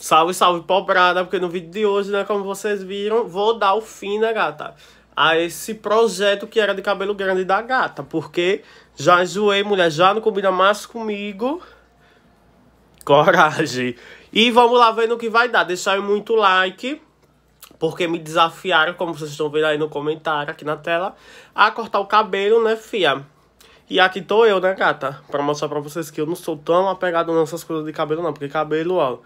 Salve, salve, pobrada, porque no vídeo de hoje, né, como vocês viram, vou dar o fim, né, gata, a esse projeto que era de cabelo grande da gata, porque já enjoei, mulher, já não combina mais comigo. Coragem. E vamos lá ver no que vai dar. Deixar muito like, porque me desafiaram, como vocês estão vendo aí no comentário, aqui na tela, a cortar o cabelo, né, fia? E aqui tô eu, né, gata, pra mostrar pra vocês que eu não sou tão apegado nessas coisas de cabelo, não, porque cabelo, ó...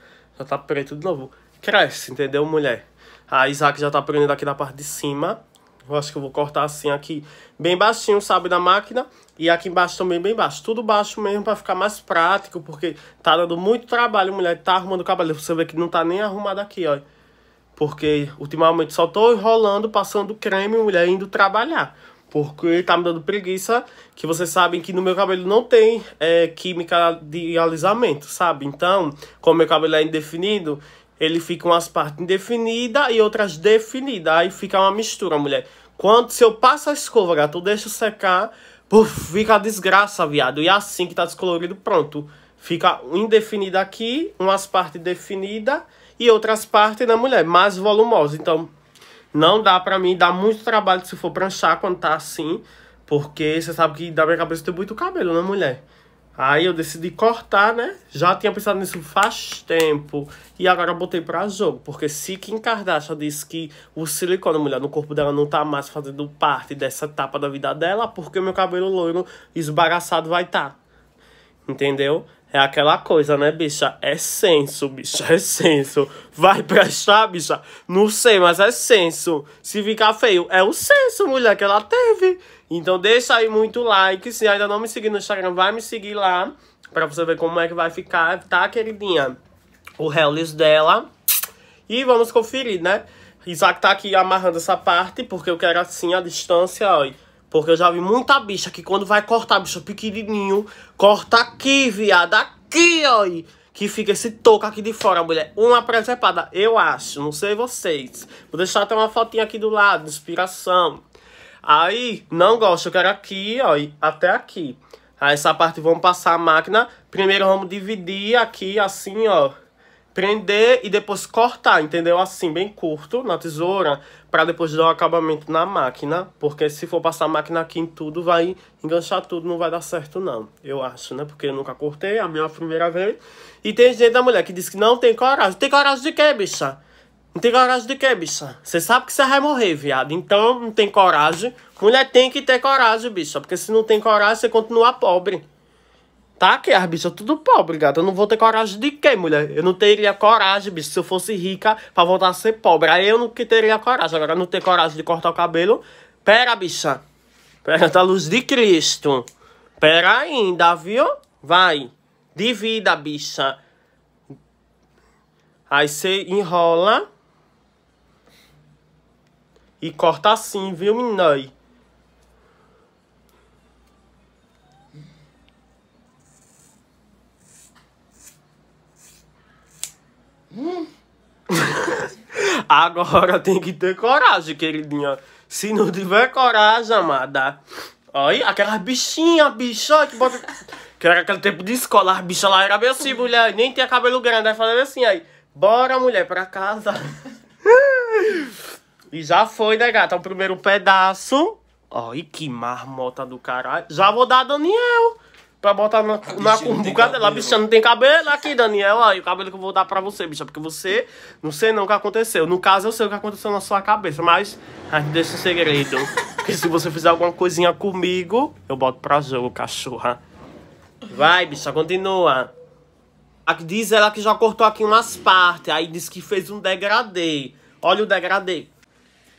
Já tá preto de novo. Cresce, entendeu, mulher? A Isaac já tá prendendo aqui na parte de cima. Eu acho que eu vou cortar assim aqui, bem baixinho, sabe, da máquina. E aqui embaixo também bem baixo. Tudo baixo mesmo pra ficar mais prático, porque tá dando muito trabalho, mulher. Tá arrumando o cabelo. Você vê que não tá nem arrumado aqui, ó. Porque ultimamente só tô enrolando, passando creme, mulher, indo trabalhar. Porque tá me dando preguiça, que vocês sabem que no meu cabelo não tem é, química de alisamento, sabe? Então, como meu cabelo é indefinido, ele fica umas partes indefinidas e outras definidas. Aí fica uma mistura, mulher. Quando se eu passo a escova, gato, deixa deixo secar, puf fica a desgraça, viado. E assim que tá descolorido, pronto. Fica indefinida aqui, umas partes definidas e outras partes na mulher, mais volumosa. Então, não dá pra mim, dá muito trabalho se for pranchar quando tá assim, porque você sabe que da minha cabeça tem muito cabelo, né, mulher? Aí eu decidi cortar, né? Já tinha pensado nisso faz tempo. E agora botei pra jogo. Porque se Kim Kardashian disse que o silicone, mulher, no corpo dela não tá mais fazendo parte dessa etapa da vida dela, porque o meu cabelo loiro esbagaçado vai estar. Tá. Entendeu? É aquela coisa, né, bicha? É senso, bicha, é senso. Vai prestar, bicha? Não sei, mas é senso. Se ficar feio, é o senso, mulher, que ela teve. Então deixa aí muito like. Se ainda não me seguir no Instagram, vai me seguir lá. Pra você ver como é que vai ficar, tá, queridinha? O Hellis dela. E vamos conferir, né? Isaac tá aqui amarrando essa parte, porque eu quero assim a distância, ó. Porque eu já vi muita bicha que quando vai cortar, bicho pequenininho, corta aqui, viado, aqui, ó. Que fica esse toco aqui de fora, mulher. Uma presepada, eu acho, não sei vocês. Vou deixar até uma fotinha aqui do lado, inspiração. Aí, não gosto, eu quero aqui, ó, até aqui. Aí, essa parte, vamos passar a máquina. Primeiro, vamos dividir aqui, assim, ó prender e depois cortar, entendeu? Assim, bem curto na tesoura, para depois dar o um acabamento na máquina, porque se for passar a máquina aqui em tudo, vai enganchar tudo, não vai dar certo não, eu acho, né? Porque eu nunca cortei, a minha é primeira vez. E tem gente da mulher que diz que não tem coragem. Tem coragem de quê, bicha? Não tem coragem de quê, bicha? Você sabe que você vai morrer, viado. Então, não tem coragem. Mulher tem que ter coragem, bicha, porque se não tem coragem, você continua pobre. Tá aqui, as ah, bichas tudo pobre, gata. Eu não vou ter coragem de quê, mulher? Eu não teria coragem, bicho, se eu fosse rica pra voltar a ser pobre. Aí eu não que teria coragem. Agora, não ter coragem de cortar o cabelo... Pera, bicha. Pera da tá luz de Cristo. Pera ainda, viu? Vai. Divida, bicha. Aí você enrola. E corta assim, viu, menina? Agora tem que ter coragem, queridinha. Se não tiver coragem, amada. Olha, aquelas bichinhas, bicha, que bota. Que era aquele tempo de escola, as bichas lá eram assim, mulher. Nem tinha cabelo grande. Aí falava assim, aí, bora, mulher, pra casa. e já foi, né, gata? O primeiro pedaço. Olha que marmota do caralho. Já vou dar a Daniel pra botar na, na cumbuca dela. A bicha não tem cabelo aqui, Daniel. Olha, o cabelo que eu vou dar pra você, bicha. Porque você, não sei não o que aconteceu. No caso, eu sei o que aconteceu na sua cabeça, mas a gente deixa o segredo. porque se você fizer alguma coisinha comigo, eu boto pra jogo, cachorra. Vai, bicha, continua. Aqui diz ela que já cortou aqui umas partes. Aí diz que fez um degradê. Olha o degradê.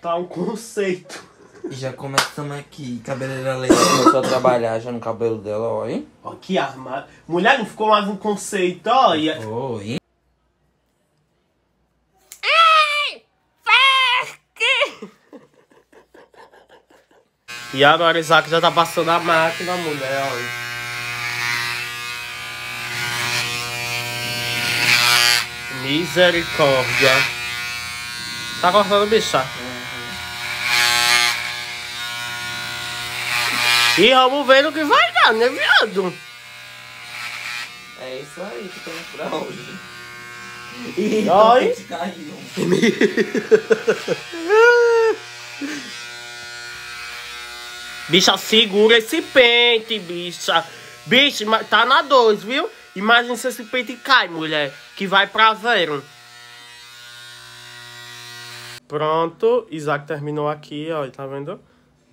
Tá um conceito. E já começamos aqui. cabeleira leite começou a trabalhar já no cabelo dela, ó, hein? Ó, que armada. Mulher, não ficou mais um conceito, ó. É- oi. Oh, hein? E agora o Isaac já tá passando a máquina, mulher, ó. Misericórdia. Tá cortando bicha. E vamos ver o que vai dar, né, viado? É isso aí que temos pra hoje. E Oi? bicha, segura esse pente, bicha. bicha tá na 2, viu? Imagina se esse pente cai, mulher. Que vai pra Vero. Pronto, Isaac terminou aqui, ó, tá vendo?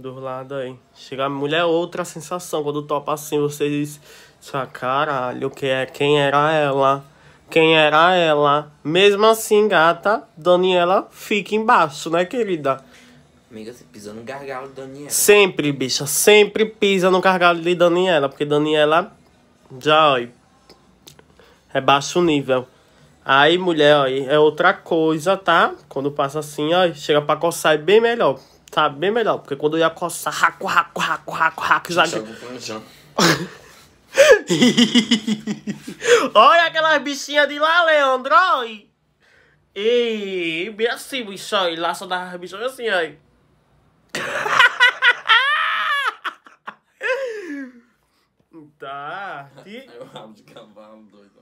Dos lados aí. a mulher outra sensação. Quando topa assim, você diz, sua caralho, que é quem era ela? Quem era ela? Mesmo assim, gata, Daniela fica embaixo, né, querida? Amiga, você pisa no gargalo de Daniela. Sempre, bicha, sempre pisa no gargalo de Daniela, porque Daniela já, ó, é baixo nível. Aí, mulher, ó, é outra coisa, tá? Quando passa assim, ó, chega pra coçar é bem melhor. Sabe? Tá bem melhor. Porque quando eu ia coçar, raco, raco, raco, raco, raco, já. Olha aquelas bichinhas de lá, Leandro! E bem assim, bicho e só das bichão assim, aí. tá. E... Eu amo de cavalo, doido.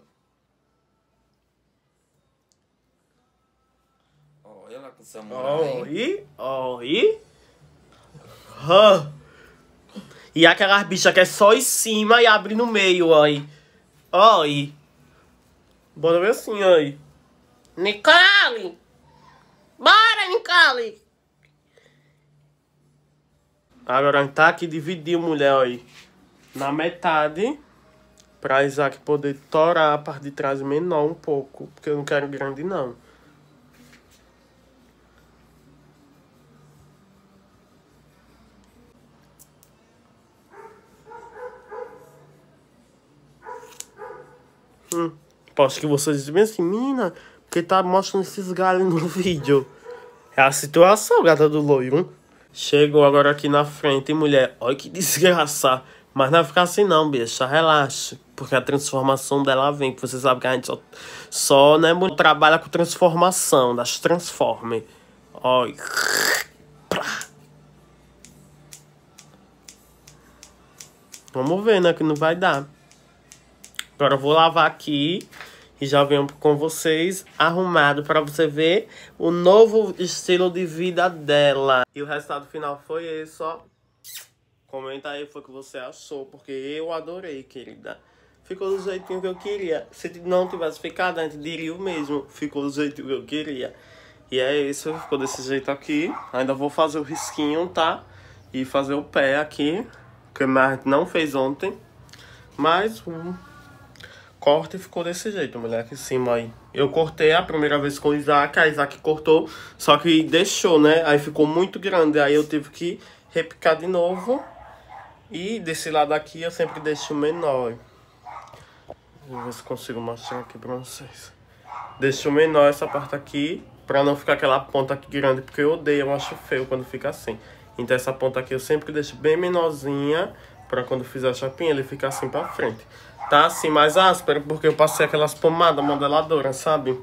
Olha lá com samurai. Oh, e? Oh, e? Huh. E aquelas bichas que é só em cima e abre no meio, aí. Aí. Bora ver assim, aí. Nicole! Bora, Nicole! Agora tá aqui dividindo, mulher aí. Na metade. Pra Isaac poder torar a parte de trás menor um pouco. Porque eu não quero grande não. Hum. Posso que vocês dizem assim, mina, porque tá mostrando esses galhos no vídeo. É a situação, gata do loiro. Chegou agora aqui na frente, mulher. Olha que desgraça. Mas não vai ficar assim não, bicha. Relaxa. Porque a transformação dela vem. Que você sabe que a gente só, só né, mulher, trabalha com transformação. Das transforme. Olha. Vamos ver, né? Que não vai dar. Agora eu vou lavar aqui e já venho com vocês arrumado para você ver o novo estilo de vida dela. E o resultado final foi esse, ó. Comenta aí foi o que você achou, porque eu adorei, querida. Ficou do jeitinho que eu queria. Se não tivesse ficado, a gente diria o mesmo. Ficou do jeitinho que eu queria. E é isso, ficou desse jeito aqui. Ainda vou fazer o risquinho, tá? E fazer o pé aqui, que a gente não fez ontem. Mas, um corta e ficou desse jeito, mulher, aqui em cima aí. Eu cortei a primeira vez com o Isaac, a Isaac cortou, só que deixou, né? Aí ficou muito grande, aí eu tive que repicar de novo. E desse lado aqui eu sempre deixo menor. Deixa eu ver se consigo mostrar aqui pra vocês. Deixo menor essa parte aqui, pra não ficar aquela ponta aqui grande, porque eu odeio, eu acho feio quando fica assim. Então essa ponta aqui eu sempre deixo bem menorzinha, pra quando fizer a chapinha ele ficar assim pra frente tá assim mais áspero, porque eu passei aquelas pomadas modeladoras, sabe?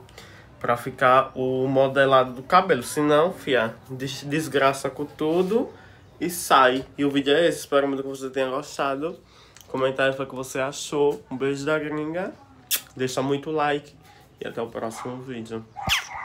Pra ficar o modelado do cabelo, senão, fia, desgraça com tudo e sai. E o vídeo é esse, espero muito que você tenha gostado. Comentário foi o que você achou. Um beijo da gringa, deixa muito like e até o próximo vídeo.